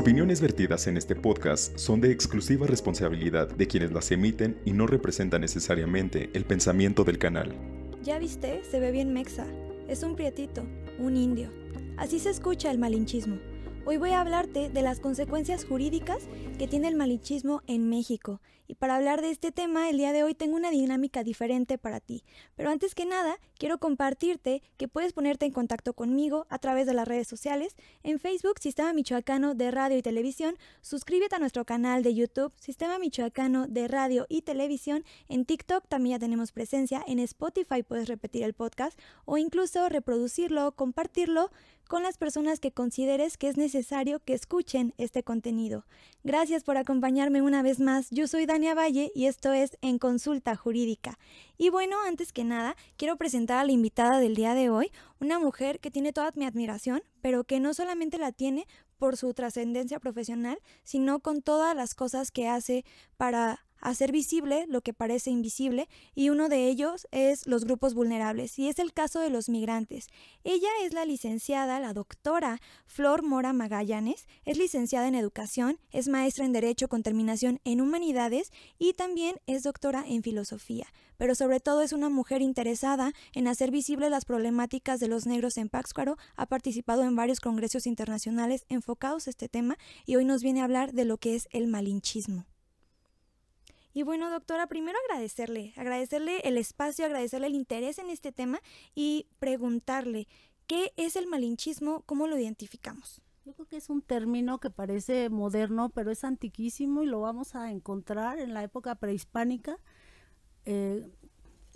Opiniones vertidas en este podcast son de exclusiva responsabilidad de quienes las emiten y no representan necesariamente el pensamiento del canal. Ya viste, se ve bien Mexa. Es un prietito, un indio. Así se escucha el malinchismo. Hoy voy a hablarte de las consecuencias jurídicas que tiene el malichismo en México. Y para hablar de este tema, el día de hoy tengo una dinámica diferente para ti. Pero antes que nada, quiero compartirte que puedes ponerte en contacto conmigo a través de las redes sociales, en Facebook Sistema Michoacano de Radio y Televisión, suscríbete a nuestro canal de YouTube Sistema Michoacano de Radio y Televisión, en TikTok también ya tenemos presencia, en Spotify puedes repetir el podcast o incluso reproducirlo, compartirlo con las personas que consideres que es necesario que escuchen este contenido. Gracias por acompañarme una vez más. Yo soy Dania Valle y esto es En Consulta Jurídica. Y bueno, antes que nada, quiero presentar a la invitada del día de hoy, una mujer que tiene toda mi admiración, pero que no solamente la tiene por su trascendencia profesional, sino con todas las cosas que hace para hacer visible lo que parece invisible y uno de ellos es los grupos vulnerables y es el caso de los migrantes. Ella es la licenciada, la doctora Flor Mora Magallanes, es licenciada en educación, es maestra en derecho con terminación en humanidades y también es doctora en filosofía, pero sobre todo es una mujer interesada en hacer visibles las problemáticas de los negros en Pátzcuaro, ha participado en varios congresos internacionales enfocados a este tema y hoy nos viene a hablar de lo que es el malinchismo. Y bueno, doctora, primero agradecerle, agradecerle el espacio, agradecerle el interés en este tema y preguntarle, ¿qué es el malinchismo? ¿Cómo lo identificamos? Yo creo que es un término que parece moderno, pero es antiquísimo y lo vamos a encontrar en la época prehispánica. Eh,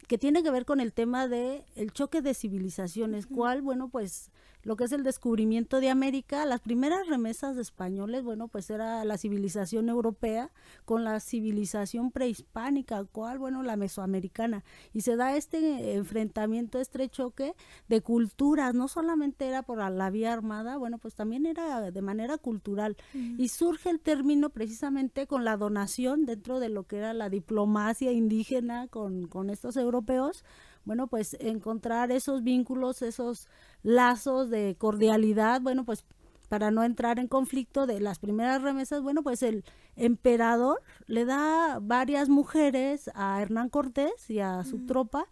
que tiene que ver con el tema de el choque de civilizaciones, cuál, bueno, pues lo que es el descubrimiento de América, las primeras remesas de españoles, bueno, pues era la civilización europea con la civilización prehispánica, cuál, bueno, la mesoamericana, y se da este enfrentamiento, este choque de culturas, no solamente era por la vía armada, bueno, pues también era de manera cultural, y surge el término precisamente con la donación dentro de lo que era la diplomacia indígena con, con estos europeos, europeos, bueno, pues encontrar esos vínculos, esos lazos de cordialidad, bueno, pues para no entrar en conflicto de las primeras remesas, bueno, pues el emperador le da varias mujeres a Hernán Cortés y a su tropa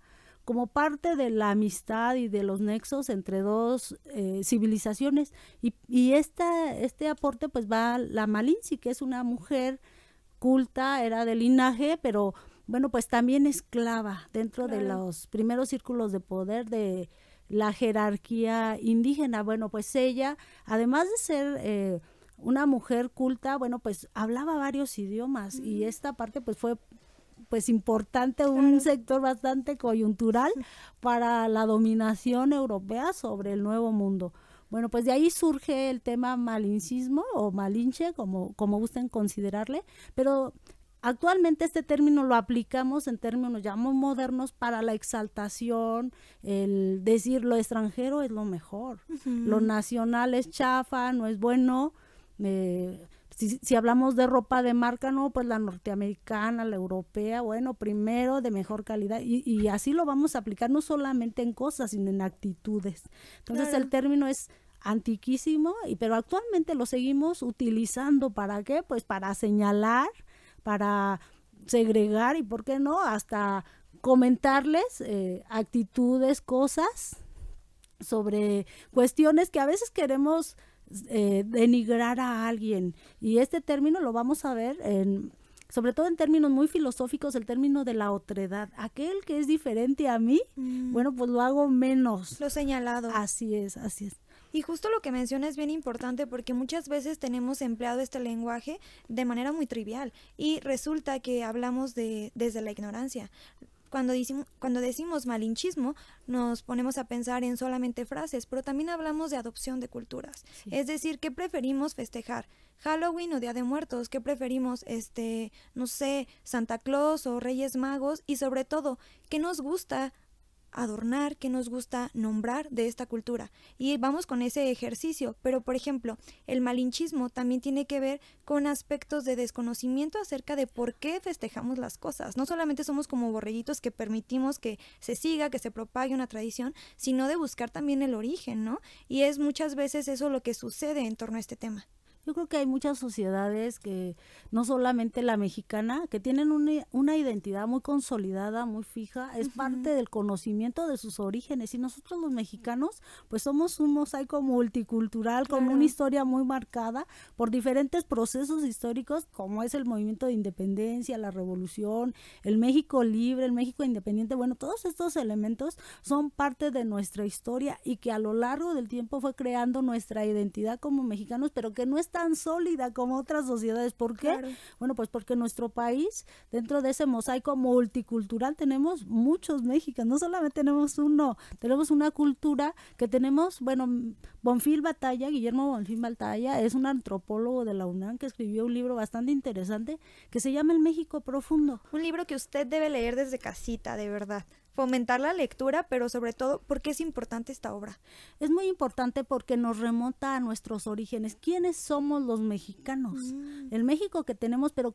como parte de la amistad y de los nexos entre dos eh, civilizaciones. Y, y este aporte pues va a la sí que es una mujer culta, era de linaje, pero bueno, pues también esclava dentro de los primeros círculos de poder de la jerarquía indígena. Bueno, pues ella, además de ser eh, una mujer culta, bueno, pues hablaba varios idiomas y esta parte pues fue pues importante, un sector bastante coyuntural para la dominación europea sobre el nuevo mundo. Bueno, pues de ahí surge el tema malincismo o malinche, como, como gusten considerarle, pero Actualmente este término lo aplicamos en términos ya modernos para la exaltación, el decir lo extranjero es lo mejor, lo nacional es chafa, no es bueno. Eh, si, hablamos de ropa de marca, no, pues la norteamericana, la europea, bueno, primero de mejor calidad. Y, así lo vamos a aplicar no solamente en cosas, sino en actitudes. Entonces el término es antiquísimo, y, pero actualmente lo seguimos utilizando para qué? Pues para señalar para segregar y, ¿por qué no?, hasta comentarles eh, actitudes, cosas sobre cuestiones que a veces queremos eh, denigrar a alguien. Y este término lo vamos a ver en, sobre todo en términos muy filosóficos, el término de la otredad. Aquel que es diferente a mí, mm. bueno, pues lo hago menos. Lo señalado. Así es, así es. Y justo lo que menciona es bien importante porque muchas veces tenemos empleado este lenguaje de manera muy trivial y resulta que hablamos de, desde la ignorancia. Cuando, decimos, cuando decimos malinchismo, nos ponemos a pensar en solamente frases, pero también hablamos de adopción de culturas. Es decir, ¿qué preferimos festejar? Halloween o Día de Muertos, ¿qué preferimos? Este, no sé, Santa Claus o Reyes Magos y sobre todo, ¿qué nos gusta adornar, que nos gusta nombrar de esta cultura. Y vamos con ese ejercicio. Pero, por ejemplo, el malinchismo también tiene que ver con aspectos de desconocimiento acerca de por qué festejamos las cosas. No solamente somos como borrellitos que permitimos que se siga, que se propague una tradición, sino de buscar también el origen, ¿no? Y es muchas veces eso lo que sucede en torno a este tema. Yo creo que hay muchas sociedades que, no solamente la mexicana, que tienen una, identidad muy consolidada, muy fija, es parte del conocimiento de sus orígenes. Y nosotros los mexicanos, pues somos un mosaico multicultural con una historia muy marcada por diferentes procesos históricos, como es el movimiento de independencia, la revolución, el México libre, el México independiente. Bueno, todos estos elementos son parte de nuestra historia y que a lo largo del tiempo fue creando nuestra identidad como mexicanos, pero que no es tan sólida como otras sociedades. ¿Por qué? Bueno, pues porque nuestro país, dentro de ese mosaico multicultural, tenemos muchos mexicanos, no solamente tenemos uno, tenemos una cultura que tenemos, bueno, Bonfil Batalla, Guillermo Bonfil Batalla, es un antropólogo de la UNAM que escribió un libro bastante interesante que se llama El México Profundo. Un libro que usted debe leer desde casita, de verdad fomentar la lectura, pero sobre todo, ¿por qué es importante esta obra? Es muy importante porque nos remonta a nuestros orígenes. ¿Quiénes somos los mexicanos? Mm. El México que tenemos, pero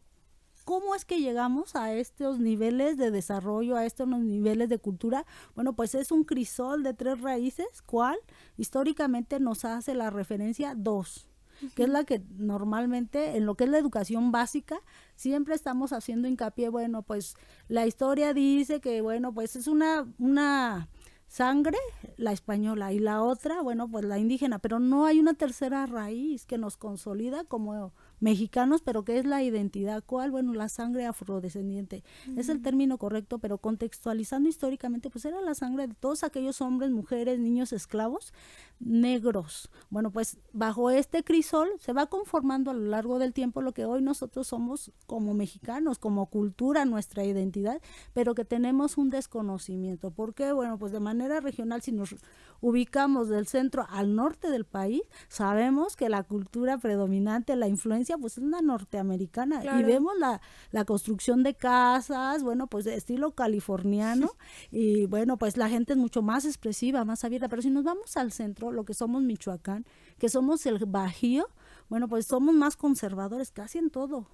¿cómo es que llegamos a estos niveles de desarrollo, a estos niveles de cultura? Bueno, pues es un crisol de tres raíces, ¿cuál? Históricamente nos hace la referencia dos que es la que normalmente en lo que es la educación básica siempre estamos haciendo hincapié, bueno, pues la historia dice que, bueno, pues es una, una sangre, la española, y la otra, bueno, pues la indígena, pero no hay una tercera raíz que nos consolida como mexicanos, pero qué es la identidad. ¿Cuál? Bueno, la sangre afrodescendiente. Es el término correcto, pero contextualizando históricamente, pues era la sangre de todos aquellos hombres, mujeres, niños esclavos negros. Bueno, pues bajo este crisol se va conformando a lo largo del tiempo lo que hoy nosotros somos como mexicanos, como cultura, nuestra identidad, pero que tenemos un desconocimiento. porque Bueno, pues de manera regional, si nos ubicamos del centro al norte del país, sabemos que la cultura predominante, la influencia pues es una norteamericana y vemos la, construcción de casas, bueno, pues de estilo californiano y bueno, pues la gente es mucho más expresiva, más abierta, pero si nos vamos al centro, lo que somos Michoacán, que somos el Bajío, bueno, pues somos más conservadores casi en todo.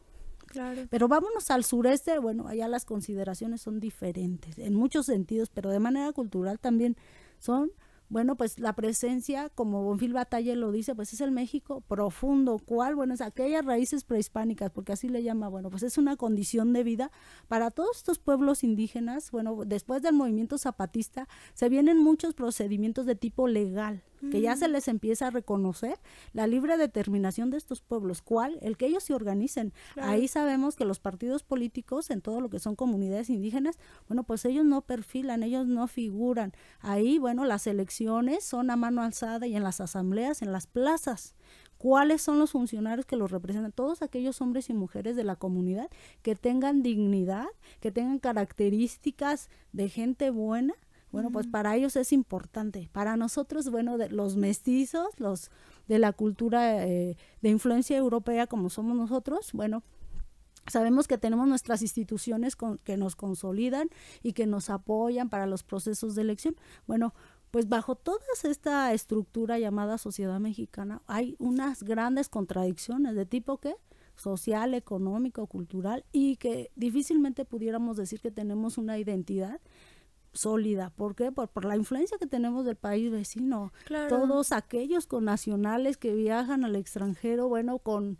Claro. Pero vámonos al sureste, bueno, allá las consideraciones son diferentes en muchos sentidos, pero de manera cultural también son bueno, pues la presencia, como Bonfil Batalla lo dice, pues es el México profundo, cual, bueno, es aquellas raíces prehispánicas, porque así le llama, bueno, pues es una condición de vida para todos estos pueblos indígenas. Bueno, después del movimiento zapatista se vienen muchos procedimientos de tipo legal, que ya se mm. les empieza a reconocer la libre determinación de estos pueblos. ¿Cuál? El que ellos se organicen. Ahí sabemos que los partidos políticos en todo lo que son comunidades indígenas, bueno, pues ellos no perfilan, ellos no figuran. Ahí, bueno, las elecciones son a mano alzada y en las asambleas, en las plazas cuáles son los funcionarios que los representan, todos aquellos hombres y mujeres de la comunidad que tengan dignidad, que tengan características de gente buena, bueno, pues mm. para ellos es importante. Para nosotros, bueno, de los mestizos, los de la cultura eh, de influencia europea como somos nosotros, bueno, sabemos que tenemos nuestras instituciones con, que nos consolidan y que nos apoyan para los procesos de elección. Bueno, pues bajo toda esta estructura llamada sociedad mexicana hay unas grandes contradicciones de tipo que social, económico, cultural y que difícilmente pudiéramos decir que tenemos una identidad sólida. ¿Por qué? Por, la influencia que tenemos del país vecino. Todos aquellos con nacionales que viajan al extranjero, bueno, con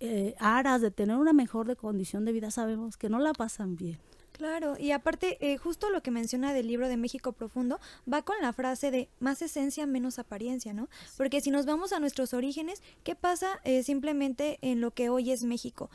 eh, aras de tener una mejor de condición de vida, sabemos que no la pasan bien. Claro, y aparte, eh, justo lo que menciona del libro de México Profundo va con la frase de más esencia, menos apariencia, ¿no? Porque si nos vamos a nuestros orígenes, ¿qué pasa eh, simplemente en lo que hoy es México?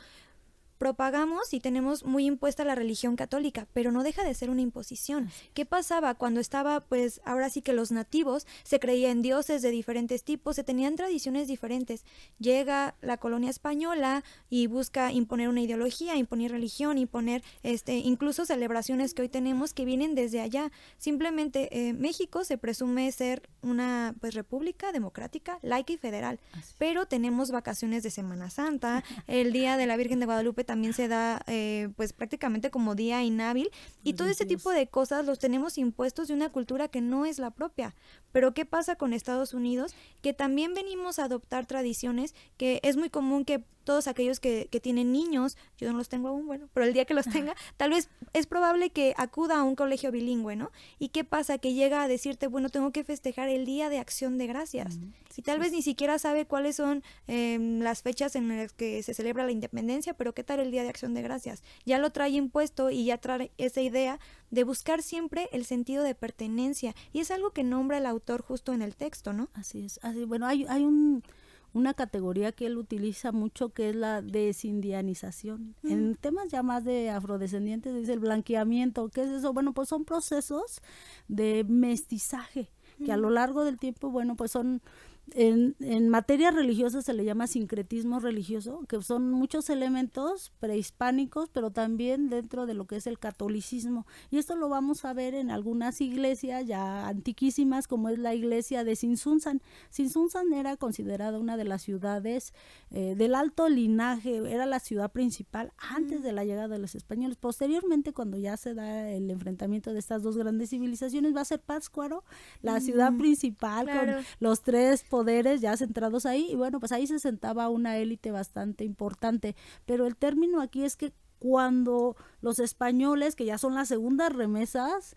propagamos y tenemos muy impuesta la religión católica, pero no deja de ser una imposición. ¿Qué pasaba cuando estaba, pues ahora sí que los nativos se creían dioses de diferentes tipos, se tenían tradiciones diferentes? Llega la colonia española y busca imponer una ideología, imponer religión, imponer este, incluso celebraciones que hoy tenemos que vienen desde allá. Simplemente eh, México se presume ser una pues república democrática, laica y federal, pero tenemos vacaciones de Semana Santa, el Día de la Virgen de Guadalupe también se da eh, pues prácticamente como día inhábil y todo ese tipo de cosas los tenemos impuestos de una cultura que no es la propia. Pero ¿qué pasa con Estados Unidos? Que también venimos a adoptar tradiciones que es muy común que todos aquellos que, que, tienen niños, yo no los tengo aún, bueno, pero el día que los tenga, tal vez es probable que acuda a un colegio bilingüe, ¿no? ¿Y qué pasa? Que llega a decirte, bueno, tengo que festejar el Día de Acción de Gracias. Y mm, tal vez ni siquiera sabe cuáles son em, las fechas en las que se celebra la independencia, pero ¿qué tal el Día de Acción de Gracias? Ya lo trae impuesto y ya trae esa idea de buscar siempre el sentido de pertenencia. Y es algo que nombra el autor justo en el texto, ¿no? Así es. Así, bueno, hay, hay un una categoría que él utiliza mucho que es la desindianización. Mm. En temas ya más de afrodescendientes dice el blanqueamiento. ¿Qué es eso? Bueno, pues son procesos de mestizaje que a mm. lo largo del tiempo, bueno, pues son en, materia religiosa se le llama sincretismo religioso, que son muchos elementos prehispánicos, pero también dentro de lo que es el catolicismo. Y esto lo vamos a ver en algunas iglesias ya antiquísimas, como es la iglesia de Sinsunzan. Sinsunzan era considerada una de las ciudades eh, del alto linaje, era la ciudad principal antes mm. de la llegada de los españoles. Posteriormente, cuando ya se da el enfrentamiento de estas dos grandes civilizaciones, va a ser Pátzcuaro, la ciudad mm, principal, con los tres poderes ya centrados ahí y bueno, pues ahí se sentaba una élite bastante importante. Pero el término aquí es que cuando los españoles, que ya son las segundas remesas,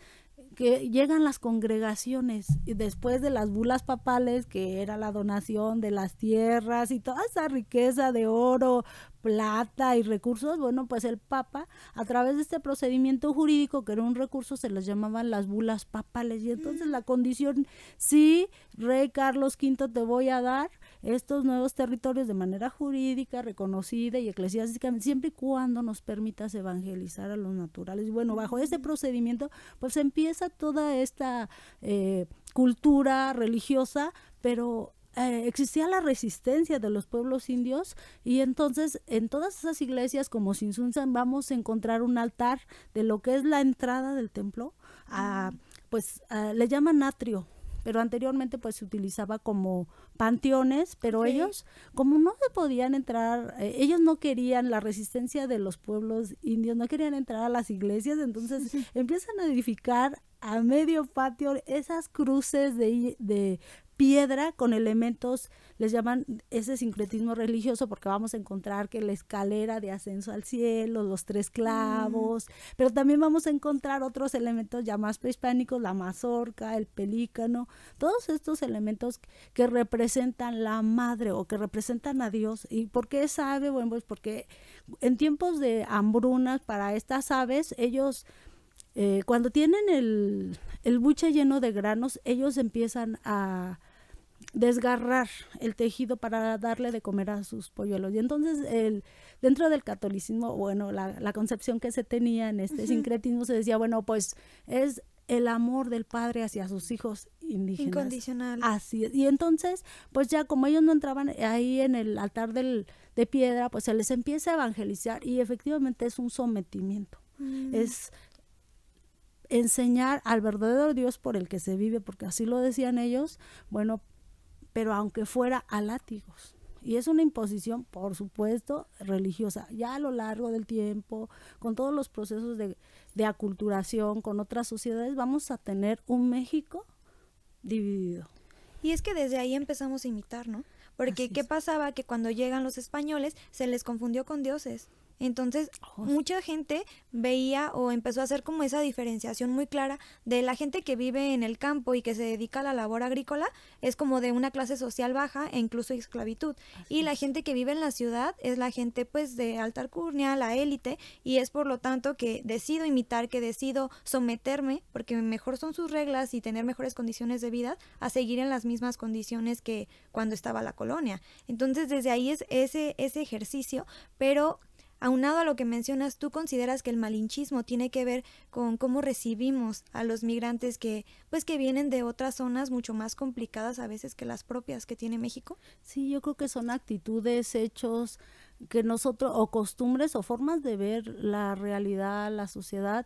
que llegan las congregaciones y después de las bulas papales, que era la donación de las tierras y toda esa riqueza de oro, plata y recursos, bueno, pues el Papa, a través de este procedimiento jurídico, que era un recurso, se les llamaban las bulas papales. Y entonces la condición, sí, rey Carlos V, te voy a dar estos nuevos territorios de manera jurídica, reconocida y eclesiástica, siempre y cuando nos permitas evangelizar a los naturales. Bueno, bajo este procedimiento, pues empieza toda esta eh, cultura religiosa, pero eh, existía la resistencia de los pueblos indios y entonces en todas esas iglesias como Sinsunzan vamos a encontrar un altar de lo que es la entrada del templo pues le llaman atrio pero anteriormente pues se utilizaba como panteones, pero ellos como no se podían entrar, eh, ellos no querían la resistencia de los pueblos indios, no querían entrar a las iglesias, entonces empiezan a edificar a medio patio esas cruces de, de piedra con elementos, les llaman ese sincretismo religioso porque vamos a encontrar que la escalera de ascenso al cielo, los tres mm. clavos, pero también vamos a encontrar otros elementos ya más prehispánicos, la mazorca, el pelícano, todos estos elementos que representan la madre o que representan a Dios. ¿Y por qué es ave? Bueno, pues porque en tiempos de hambrunas para estas aves, ellos eh, cuando tienen el, buche lleno de granos, ellos empiezan a desgarrar el tejido para darle de comer a sus polluelos. Y entonces, el, dentro del catolicismo, bueno, la, concepción que se tenía en este sincretismo se decía, bueno, pues es el amor del padre hacia sus hijos indígenas. Incondicional. Así Y entonces, pues ya como ellos no entraban ahí en el altar de piedra, pues se les empieza a evangelizar y efectivamente es un sometimiento. Mm. Es enseñar al verdadero Dios por el que se vive, porque así lo decían ellos, bueno, pero aunque fuera a látigos. Y es una imposición, por supuesto, religiosa. Ya a lo largo del tiempo, con todos los procesos de, aculturación, con otras sociedades, vamos a tener un México dividido. Y es que desde ahí empezamos a imitar, ¿no? Porque ¿qué pasaba? Que cuando llegan los españoles se les confundió con dioses. Entonces, oh. mucha gente veía o empezó a hacer como esa diferenciación muy clara de la gente que vive en el campo y que se dedica a la labor agrícola, es como de una clase social baja e incluso esclavitud. y la gente que vive en la ciudad es la gente pues de alta alcurnia, la élite, y es por lo tanto que decido imitar, que decido someterme, porque mejor son sus reglas y tener mejores condiciones de vida, a seguir en las mismas condiciones que cuando estaba la colonia. Entonces, desde ahí es ese, ese ejercicio, pero Aunado a lo que mencionas, ¿tú consideras que el malinchismo tiene que ver con cómo recibimos a los migrantes que, pues, que vienen de otras zonas mucho más complicadas a veces que las propias que tiene México? Sí, yo creo que son actitudes, hechos que nosotros, o costumbres o formas de ver la realidad, la sociedad,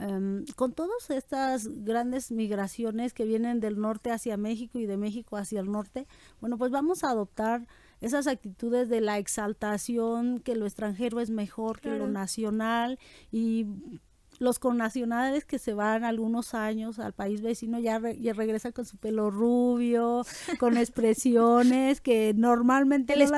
em, con todas estas grandes migraciones que vienen del norte hacia México y de México hacia el norte, bueno, pues vamos a adoptar esas actitudes de la exaltación, que lo extranjero es mejor que lo nacional y los connacionales que se van algunos años al país vecino ya, re, regresan con su pelo rubio, con expresiones que normalmente no las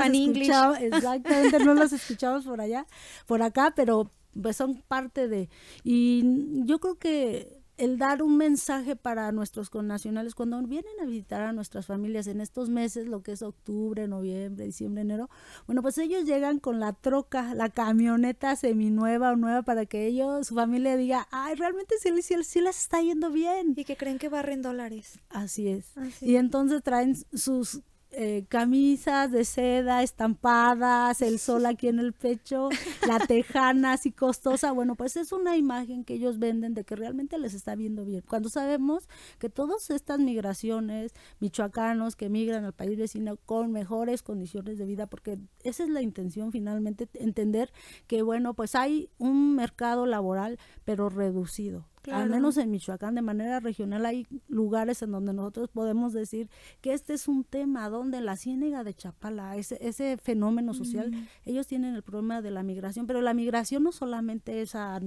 exactamente no las escuchamos por allá, por acá, pero pues son parte de y yo creo que el dar un mensaje para nuestros connacionales cuando vienen a visitar a nuestras familias en estos meses, lo que es octubre, noviembre, diciembre, enero, bueno, pues ellos llegan con la troca, la camioneta seminueva o nueva para que ellos, su familia diga, ay, realmente sí, sí, les está yendo bien. Y que creen que barren dólares. Así es. Ah, y entonces traen sus eh, camisas de seda estampadas, el sol aquí en el pecho, la tejana así costosa. Bueno, pues es una imagen que ellos venden de que realmente les está viendo bien. Cuando sabemos que todas estas migraciones, michoacanos que migran al país vecino con mejores condiciones de vida, porque esa es la intención finalmente, entender que, bueno, pues hay un mercado laboral, pero reducido. Al menos en Michoacán, de manera regional, hay lugares en donde nosotros podemos decir que este es un tema donde la ciénega de Chapala, ese, ese fenómeno social, mm. ellos tienen el problema de la migración, pero la migración no solamente es a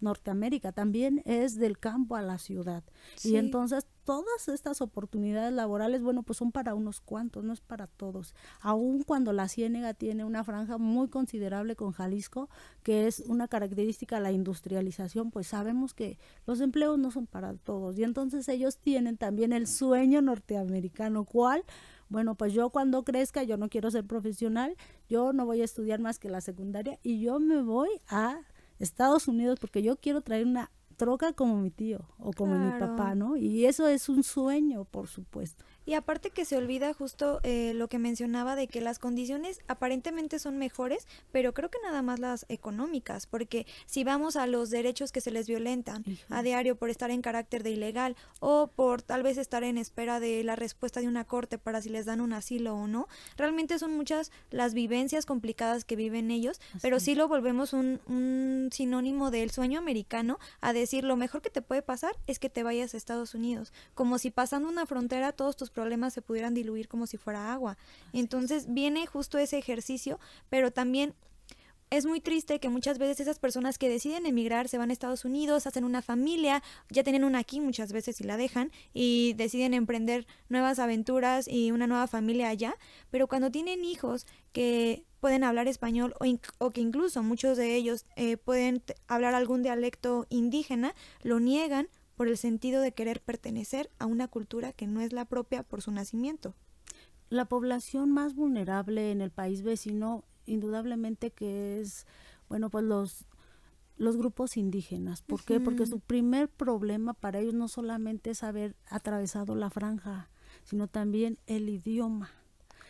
Norteamérica, también es del campo a la ciudad. Y entonces todas estas oportunidades laborales, bueno, pues son para unos cuantos, no es para todos. Aun cuando la Ciénega tiene una franja muy considerable con Jalisco, que es una característica la industrialización, pues sabemos que los empleos no son para todos. Y entonces ellos tienen también el sueño norteamericano, ¿cuál? bueno, pues yo cuando crezca, yo no quiero ser profesional, yo no voy a estudiar más que la secundaria y yo me voy a Estados Unidos porque yo quiero traer una troca como mi tío o como mi papá, ¿no? Y eso es un sueño, por supuesto. Y aparte que se olvida justo eh, lo que mencionaba de que las condiciones aparentemente son mejores, pero creo que nada más las económicas, porque si vamos a los derechos que se les violentan a diario por estar en carácter de ilegal o por tal vez estar en espera de la respuesta de una corte para si les dan un asilo o no, realmente son muchas las vivencias complicadas que viven ellos, pero sí lo volvemos un, un sinónimo del sueño americano a decir lo mejor que te puede pasar es que te vayas a Estados Unidos, como si pasando una frontera todos tus problemas se pudieran diluir como si fuera agua. Entonces viene justo ese ejercicio, pero también es muy triste que muchas veces esas personas que deciden emigrar se van a Estados Unidos, hacen una familia, ya tienen una aquí muchas veces y la dejan y deciden emprender nuevas aventuras y una nueva familia allá, pero cuando tienen hijos que pueden hablar español o, que incluso muchos de ellos eh, pueden hablar algún dialecto indígena, lo niegan por el sentido de querer pertenecer a una cultura que no es la propia por su nacimiento. La población más vulnerable en el país vecino, indudablemente que es, bueno, pues los los grupos indígenas. ¿Por qué? Porque su primer problema para ellos no solamente es haber atravesado la franja, sino también el idioma.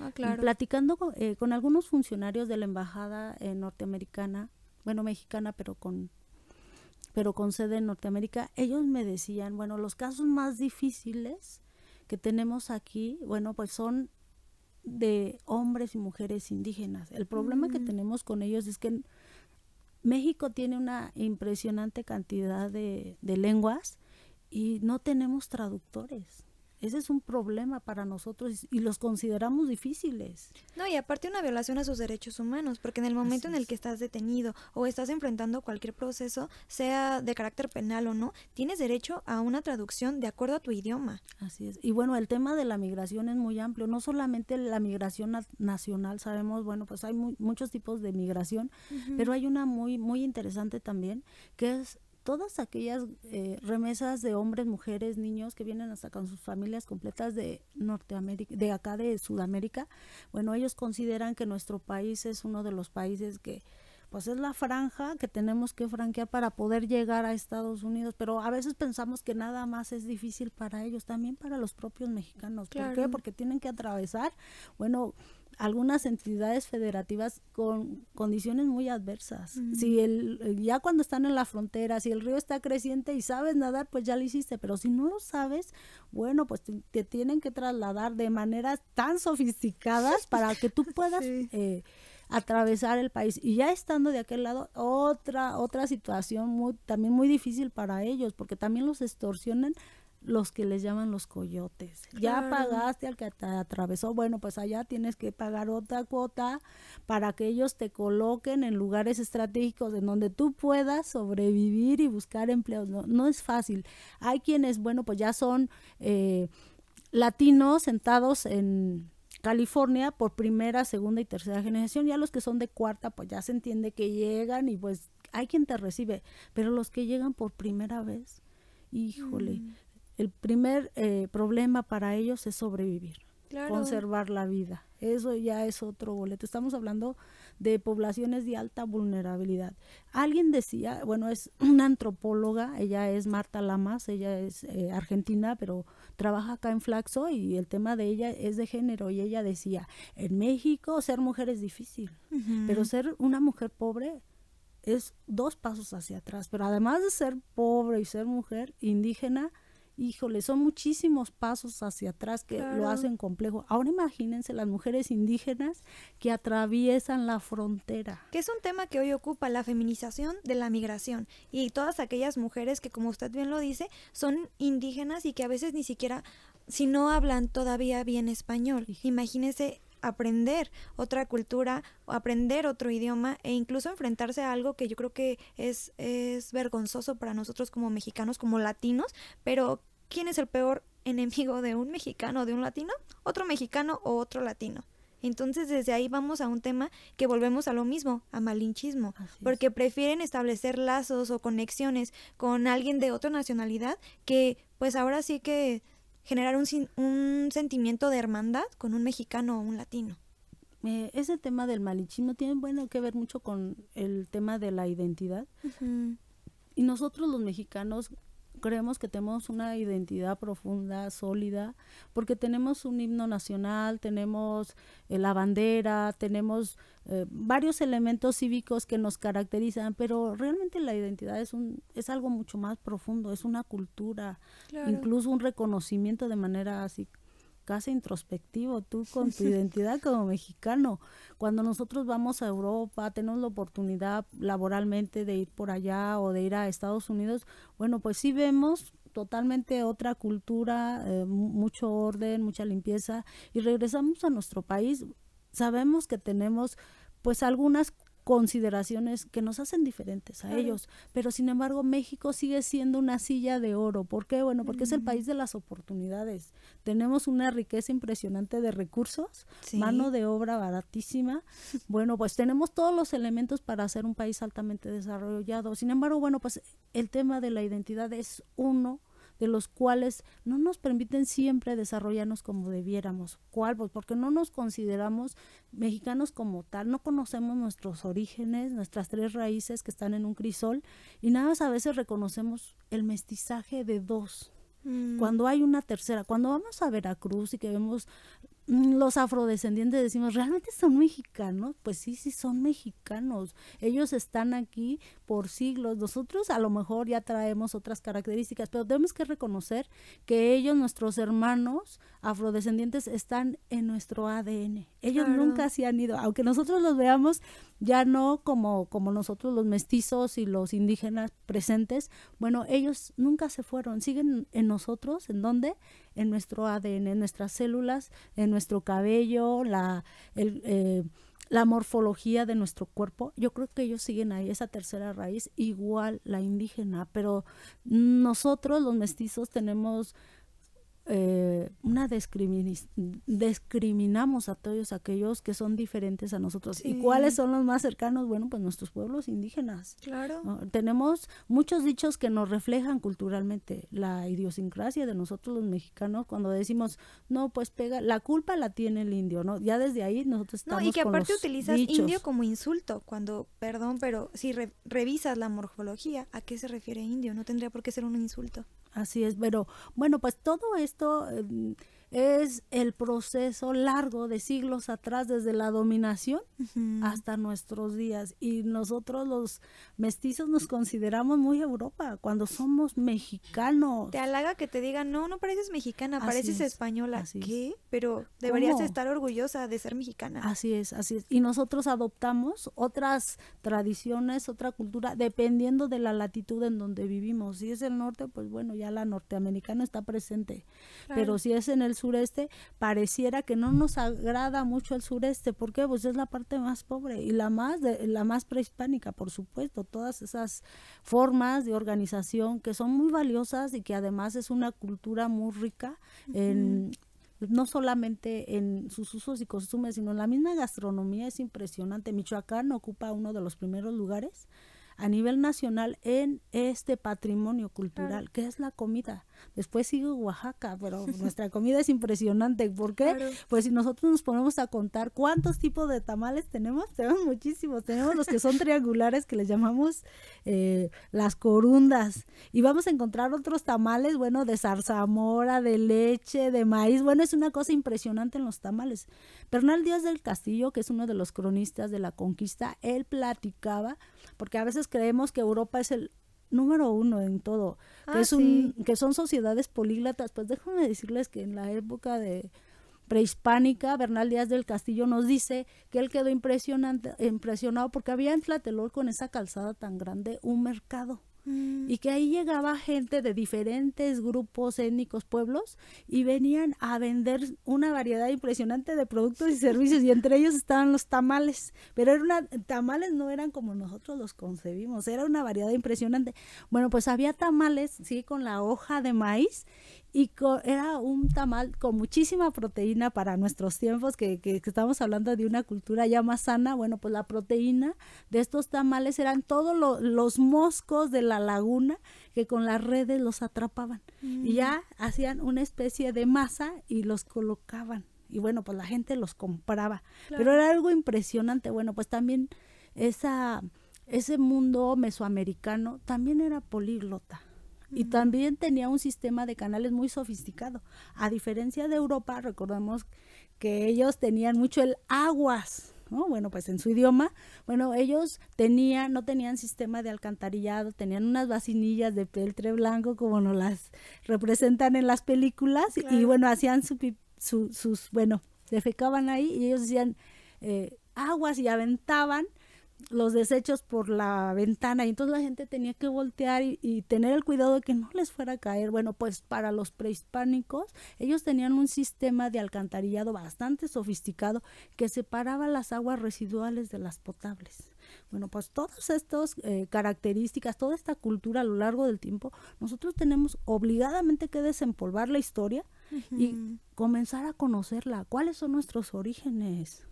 Ah, claro. Platicando eh, con, algunos funcionarios de la embajada eh, norteamericana, bueno, mexicana, pero con pero con sede en Norteamérica, ellos me decían, bueno, los casos más difíciles que tenemos aquí, bueno, pues son de hombres y mujeres indígenas. El problema que mm. tenemos con ellos es que México tiene una impresionante cantidad de lenguas y no tenemos traductores. Ese es un problema para nosotros y los consideramos difíciles. No, y aparte una violación a sus derechos humanos, porque en el momento en el que estás detenido o estás enfrentando cualquier proceso, sea de carácter penal o no, tienes derecho a una traducción de acuerdo a tu idioma. Así es. Y bueno, el tema de la migración es muy amplio, no solamente la migración nacional, sabemos, bueno, pues hay muchos tipos de migración, pero hay una muy muy interesante también, que es todas aquellas eh, remesas de hombres, mujeres, niños que vienen hasta con sus familias completas de Norteamérica, de acá de Sudamérica, bueno, ellos consideran que nuestro país es uno de los países que pues es la franja que tenemos que franquear para poder llegar a Estados Unidos, pero a veces pensamos que nada más es difícil para ellos, también para los propios mexicanos. ¿Por qué? Porque tienen que atravesar, bueno, algunas entidades federativas con condiciones muy adversas. Si el, eh, ya cuando están en la frontera, si el río está creciente y sabes nadar, pues ya lo hiciste, pero si no lo sabes, bueno, pues te, tienen que trasladar de maneras tan sofisticadas para que tú puedas eh, atravesar el país. Y ya estando de aquel lado, otra, otra situación muy, también muy difícil para ellos, porque también los extorsionan los que les llaman los coyotes. Ya pagaste al que te atravesó, bueno, pues allá tienes que pagar otra cuota para que ellos te coloquen en lugares estratégicos en donde tú puedas sobrevivir y buscar empleos. No, no es fácil. Hay quienes, bueno, pues ya son eh, latinos sentados en California por primera, segunda y tercera generación, ya los que son de cuarta, pues ya se entiende que llegan y pues hay quien te recibe, pero los que llegan por primera vez, híjole, mm el primer eh, problema para ellos es sobrevivir, conservar la vida. Eso ya es otro boleto. Estamos hablando de poblaciones de alta vulnerabilidad. Alguien decía, bueno, es una antropóloga, ella es Marta Lamas, ella es eh, argentina, pero trabaja acá en Flaxo y el tema de ella es de género y ella decía, en México ser mujer es difícil, pero ser una mujer pobre es dos pasos hacia atrás, pero además de ser pobre y ser mujer indígena, híjole, son muchísimos pasos hacia atrás que lo hacen complejo. Ahora imagínense las mujeres indígenas que atraviesan la frontera. Que es un tema que hoy ocupa la feminización de la migración y todas aquellas mujeres que, como usted bien lo dice, son indígenas y que a veces ni siquiera, si no hablan todavía bien español, imagínense aprender otra cultura, aprender otro idioma e incluso enfrentarse a algo que yo creo que es, es vergonzoso para nosotros como mexicanos, como latinos, pero ¿Quién es el peor enemigo de un mexicano o de un latino? Otro mexicano o otro latino. Entonces desde ahí vamos a un tema que volvemos a lo mismo, a malinchismo, porque prefieren establecer lazos o conexiones con alguien de otra nacionalidad que pues ahora sí que generar un, sentimiento de hermandad con un mexicano o un latino. Eh, ese tema del malinchismo tiene bueno que ver mucho con el tema de la identidad. Y nosotros los mexicanos creemos que tenemos una identidad profunda, sólida, porque tenemos un himno nacional, tenemos eh, la bandera, tenemos eh, varios elementos cívicos que nos caracterizan, pero realmente la identidad es, un, es algo mucho más profundo, es una cultura, incluso un reconocimiento de manera así casi introspectivo tú con tu identidad como mexicano. Cuando nosotros vamos a Europa, tenemos la oportunidad laboralmente de ir por allá o de ir a Estados Unidos, bueno, pues sí vemos totalmente otra cultura, eh, mucho orden, mucha limpieza y regresamos a nuestro país. Sabemos que tenemos pues algunas consideraciones que nos hacen diferentes a ellos. Pero sin embargo, México sigue siendo una silla de oro. ¿Por qué? Bueno, porque es el mm. país de las oportunidades. Tenemos una riqueza impresionante de recursos, mano de obra baratísima. Bueno, pues tenemos todos los elementos para ser un país altamente desarrollado. Sin embargo, bueno, pues el tema de la identidad es uno de los cuales no nos permiten siempre desarrollarnos como debiéramos. ¿Cuál? Pues, porque no nos consideramos mexicanos como tal, no conocemos nuestros orígenes, nuestras tres raíces que están en un crisol y nada más a veces reconocemos el mestizaje de dos, mm. cuando hay una tercera, cuando vamos a Veracruz y que vemos los afrodescendientes decimos, ¿realmente son mexicanos? Pues sí, sí son mexicanos. Ellos están aquí por siglos. Nosotros a lo mejor ya traemos otras características, pero tenemos que reconocer que ellos, nuestros hermanos afrodescendientes, están en nuestro ADN. Ellos nunca se han ido, aunque nosotros los veamos ya no como, como nosotros los mestizos y los indígenas presentes. Bueno, ellos nunca se fueron, siguen en nosotros, ¿en dónde? en nuestro ADN, en nuestras células, en nuestro cabello, la, eh, la morfología de nuestro cuerpo. Yo creo que ellos siguen ahí esa tercera raíz, igual la indígena, pero nosotros los mestizos tenemos eh, una discriminamos a todos aquellos que son diferentes a nosotros. ¿Y cuáles son los más cercanos? Bueno, pues nuestros pueblos indígenas. Claro. Tenemos muchos dichos que nos reflejan culturalmente la idiosincrasia de nosotros los mexicanos cuando decimos, no, pues pega, la culpa la tiene el indio, ¿no? Ya desde ahí nosotros estamos. No, y que aparte utilizas indio como insulto, cuando, perdón, pero si revisas la morfología, ¿a qué se refiere indio? No tendría por qué ser un insulto. Así es, pero bueno, pues todo esto em, es el proceso largo de siglos atrás, desde la dominación hasta nuestros días. Y nosotros los mestizos nos consideramos muy Europa cuando somos mexicanos. Te halaga que te digan, no, no pareces mexicana, pareces española. ¿Qué? Pero deberías estar orgullosa de ser mexicana. Así es, así es. Y nosotros adoptamos otras tradiciones, otra cultura, dependiendo de la latitud en donde vivimos. Si es el norte, pues bueno, ya la norteamericana está presente. Pero si es en el sureste, pareciera que no nos agrada mucho el sureste, porque qué? Pues es la parte más pobre y la más la más prehispánica, por supuesto, todas esas formas de organización que son muy valiosas y que además es una cultura muy rica no solamente en sus usos y costumbres, sino en la misma gastronomía es impresionante. Michoacán ocupa uno de los primeros lugares a nivel nacional en este patrimonio cultural, que es la comida. Después sigue Oaxaca, pero nuestra comida es impresionante. ¿Por qué? Pues si nosotros nos ponemos a contar cuántos tipos de tamales tenemos, tenemos muchísimos. Tenemos los que son triangulares, que les llamamos eh, las corundas. Y vamos a encontrar otros tamales, bueno, de zarzamora, de leche, de maíz. Bueno, es una cosa impresionante en los tamales. Pernal Díaz del Castillo, que es uno de los cronistas de la conquista, él platicaba, porque a veces creemos que Europa es el número uno en todo, que, ah, es un, que son sociedades políglotas, Pues déjame decirles que en la época de prehispánica, Bernal Díaz del Castillo nos dice que él quedó impresionado porque había en Tlatelolco con esa calzada tan grande un mercado y que ahí llegaba gente de diferentes grupos étnicos, pueblos, y venían a vender una variedad impresionante de productos y servicios, y entre ellos estaban los tamales, pero eran tamales no eran como nosotros los concebimos, era una variedad impresionante. Bueno, pues había tamales, sí, con la hoja de maíz, y era un tamal con muchísima proteína para nuestros tiempos, que, estamos hablando de una cultura ya más sana. Bueno, pues la proteína de estos tamales eran todos los moscos de la laguna que con las redes los atrapaban. Mm. Y ya hacían una especie de masa y los colocaban. Y bueno, pues la gente los compraba. Pero era algo impresionante. Bueno, pues también esa, ese mundo mesoamericano también era políglota y también tenía un sistema de canales muy sofisticado. A diferencia de Europa, recordemos que ellos tenían mucho el aguas, ¿no? Bueno, pues en su idioma, bueno, ellos tenían, no tenían sistema de alcantarillado, tenían unas vacinillas de peltre blanco como nos las representan en las películas y bueno, hacían sus, bueno, se fecaban ahí y ellos decían eh, aguas y aventaban los desechos por la ventana y entonces la gente tenía que voltear y, tener el cuidado de que no les fuera a caer. Bueno, pues para los prehispánicos ellos tenían un sistema de alcantarillado bastante sofisticado que separaba las aguas residuales de las potables. Bueno, pues todas estas eh, características, toda esta cultura a lo largo del tiempo, nosotros tenemos obligadamente que desempolvar la historia y comenzar a conocerla, cuáles son nuestros orígenes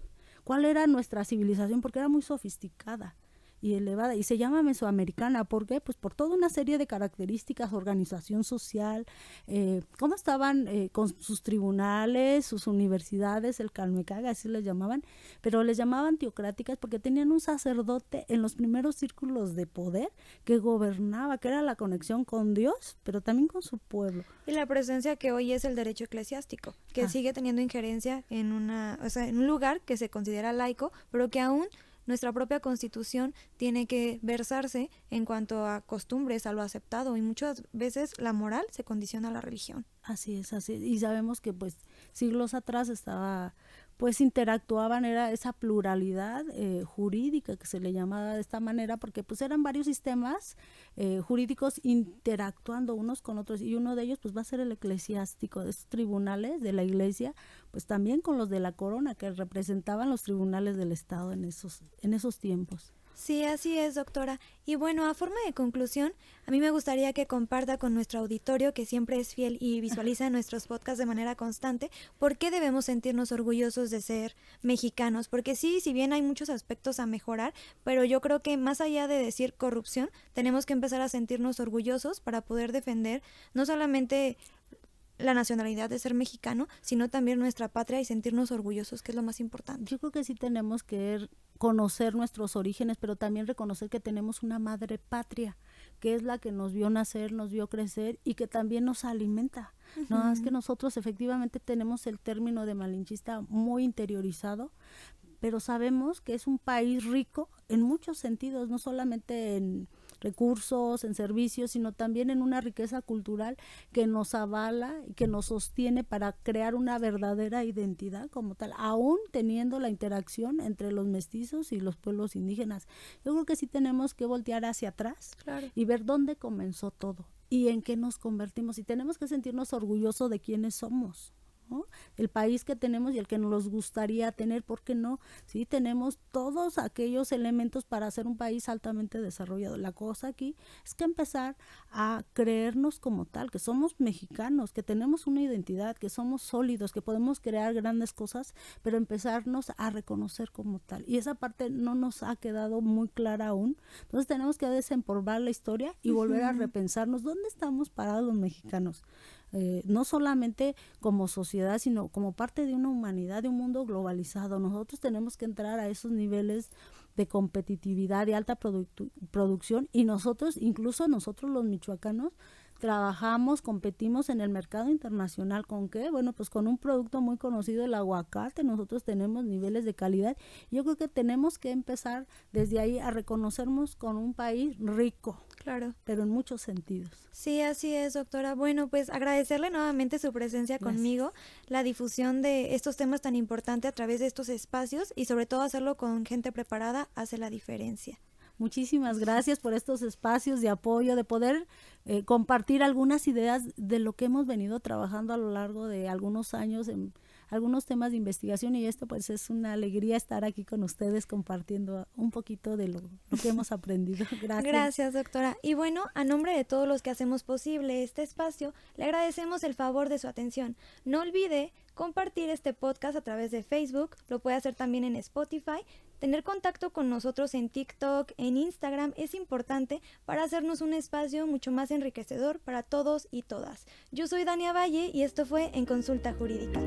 cuál era nuestra civilización, porque era muy sofisticada y elevada y se llama mesoamericana. porque Pues por toda una serie de características, organización social, eh, cómo estaban eh, con sus tribunales, sus universidades, el Calmecaga, así les llamaban, pero les llamaban teocráticas porque tenían un sacerdote en los primeros círculos de poder que gobernaba, que era la conexión con Dios, pero también con su pueblo. Y la presencia que hoy es el derecho eclesiástico, que ah. sigue teniendo injerencia en una, o sea, en un lugar que se considera laico, pero que aún nuestra propia constitución tiene que versarse en cuanto a costumbres, a lo aceptado y muchas veces la moral se condiciona a la religión. Así es, así. Es. Y sabemos que pues siglos atrás estaba pues interactuaban, era esa pluralidad eh, jurídica que se le llamaba de esta manera, porque pues eran varios sistemas eh, jurídicos interactuando unos con otros, y uno de ellos pues va a ser el eclesiástico, esos tribunales de la iglesia, pues también con los de la corona, que representaban los tribunales del Estado en esos, en esos tiempos. Sí, así es, doctora. Y bueno, a forma de conclusión, a mí me gustaría que comparta con nuestro auditorio, que siempre es fiel y visualiza nuestros podcasts de manera constante, por qué debemos sentirnos orgullosos de ser mexicanos. Porque sí, si bien hay muchos aspectos a mejorar, pero yo creo que más allá de decir corrupción, tenemos que empezar a sentirnos orgullosos para poder defender no solamente la nacionalidad de ser mexicano, sino también nuestra patria y sentirnos orgullosos, que es lo más importante. Yo creo que sí tenemos que er, conocer nuestros orígenes, pero también reconocer que tenemos una madre patria, que es la que nos vio nacer, nos vio crecer y que también nos alimenta. No, es que nosotros efectivamente tenemos el término de malinchista muy interiorizado, pero sabemos que es un país rico en muchos sentidos, no solamente en recursos, en servicios, sino también en una riqueza cultural que nos avala y que nos sostiene para crear una verdadera identidad como tal, aún teniendo la interacción entre los mestizos y los pueblos indígenas. Yo creo que sí tenemos que voltear hacia atrás y ver dónde comenzó todo y en qué nos convertimos y tenemos que sentirnos orgullosos de quiénes somos el país que tenemos y el que nos gustaría tener, ¿por qué no? Sí, tenemos todos aquellos elementos para ser un país altamente desarrollado. La cosa aquí es que empezar a creernos como tal, que somos mexicanos, que tenemos una identidad, que somos sólidos, que podemos crear grandes cosas, pero empezarnos a reconocer como tal. Y esa parte no nos ha quedado muy clara aún. Entonces tenemos que desempolvar la historia y volver a repensarnos dónde estamos parados los mexicanos. Eh, no solamente como sociedad, sino como parte de una humanidad, de un mundo globalizado. Nosotros tenemos que entrar a esos niveles de competitividad, de alta producción y nosotros, incluso nosotros los michoacanos, trabajamos, competimos en el mercado internacional. ¿Con qué? Bueno, pues con un producto muy conocido, el aguacate. Nosotros tenemos niveles de calidad. Yo creo que tenemos que empezar desde ahí a reconocernos con un país rico. Claro. Pero en muchos sentidos. Sí, así es, doctora. Bueno, pues agradecerle nuevamente su presencia conmigo, la difusión de estos temas tan importantes a través de estos espacios y sobre todo hacerlo con gente preparada hace la diferencia. Muchísimas gracias por estos espacios de apoyo, de poder eh, compartir algunas ideas de lo que hemos venido trabajando a lo largo de algunos años en algunos temas de investigación y esto pues es una alegría estar aquí con ustedes compartiendo un poquito de lo, lo que hemos aprendido. Gracias. Gracias, doctora. Y bueno, a nombre de todos los que hacemos posible este espacio, le agradecemos el favor de su atención. No olvide compartir este podcast a través de Facebook, lo puede hacer también en Spotify Tener contacto con nosotros en TikTok, en Instagram es importante para hacernos un espacio mucho más enriquecedor para todos y todas. Yo soy Dania Valle y esto fue En Consulta Jurídica.